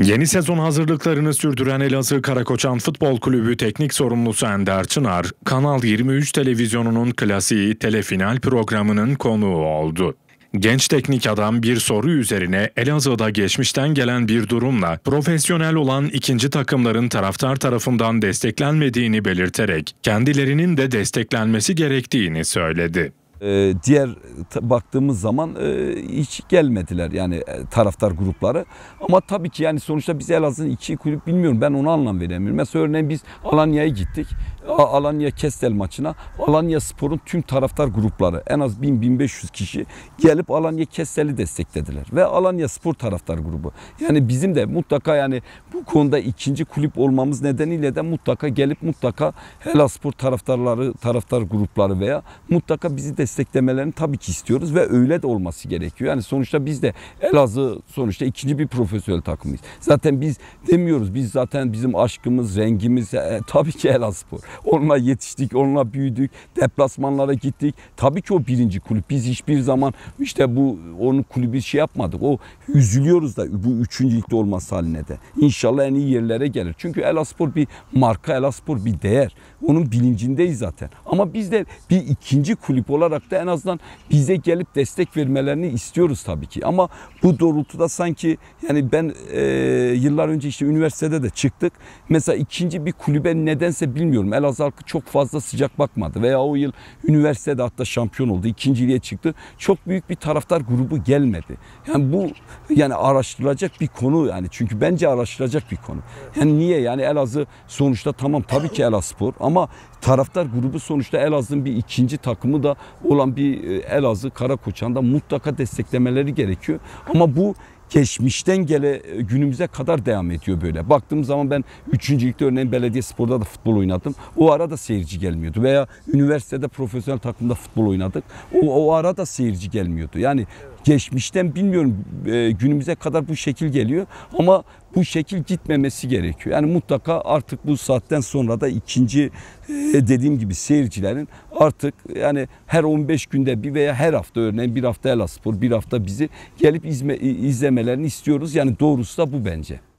Yeni sezon hazırlıklarını sürdüren Elazığ Karakoçan Futbol Kulübü Teknik Sorumlusu Ender Çınar, Kanal 23 televizyonunun klasiği telefinal programının konuğu oldu. Genç teknik adam bir soru üzerine Elazığ'da geçmişten gelen bir durumla profesyonel olan ikinci takımların taraftar tarafından desteklenmediğini belirterek kendilerinin de desteklenmesi gerektiğini söyledi. Ee, diğer baktığımız zaman e, hiç gelmediler yani e, taraftar grupları. Ama tabii ki yani sonuçta biz Elazığ'ın iki kulüp bilmiyorum ben onu anlam veremiyorum. Mesela örneğin biz Alanya'ya gittik. Alanya Kestel maçına Alanya Spor'un tüm taraftar grupları en az 1000-1500 kişi gelip Alanya Kestel'i desteklediler. Ve Alanya Spor taraftar grubu. Yani bizim de mutlaka yani bu konuda ikinci kulüp olmamız nedeniyle de mutlaka gelip mutlaka Helal Spor taraftarları, taraftar grupları veya mutlaka bizi destekleyebilirler desteklemelerini tabii ki istiyoruz ve öyle de olması gerekiyor. Yani sonuçta biz de Elazığ sonuçta ikinci bir profesyonel takımıyız. Zaten biz demiyoruz biz zaten bizim aşkımız, rengimiz e, e tabii ki Elazığspor Onunla yetiştik, onunla büyüdük, deplasmanlara gittik. Tabii ki o birinci kulüp. Biz hiçbir zaman işte bu onun kulübü şey yapmadık. O üzülüyoruz da bu üçüncü ligde olması haline de. İnşallah en iyi yerlere gelir. Çünkü Elazığspor bir marka, Elazığspor bir değer. Onun bilincindeyiz zaten. Ama biz de bir ikinci kulüp olarak olarak en azından bize gelip destek vermelerini istiyoruz tabii ki. Ama bu doğrultuda sanki yani ben e, yıllar önce işte üniversitede de çıktık. Mesela ikinci bir kulübe nedense bilmiyorum. Elazığ halkı çok fazla sıcak bakmadı. Veya o yıl üniversitede hatta şampiyon oldu. ikinciliğe çıktı. Çok büyük bir taraftar grubu gelmedi. Yani bu yani araştırılacak bir konu yani. Çünkü bence araştırılacak bir konu. Yani niye? Yani Elazığ sonuçta tamam tabii ki Elazığ spor ama taraftar grubu sonuçta Elazığ'ın bir ikinci takımı da o olan bir e, Elazığ Karakoçan'da mutlaka desteklemeleri gerekiyor. Ama bu geçmişten gele e, günümüze kadar devam ediyor böyle. Baktığım zaman ben 3. ligde örneğin belediye sporda da futbol oynadım. O arada seyirci gelmiyordu veya üniversitede profesyonel takımda futbol oynadık. O, o arada seyirci gelmiyordu. Yani geçmişten bilmiyorum e, günümüze kadar bu şekil geliyor ama bu şekil gitmemesi gerekiyor. Yani mutlaka artık bu saatten sonra da ikinci e, dediğim gibi seyircilerin artık yani her 15 günde bir veya her hafta örneğin bir hafta Elaspor bir hafta bizi gelip izme, izlemelerini istiyoruz. Yani doğrusu da bu bence.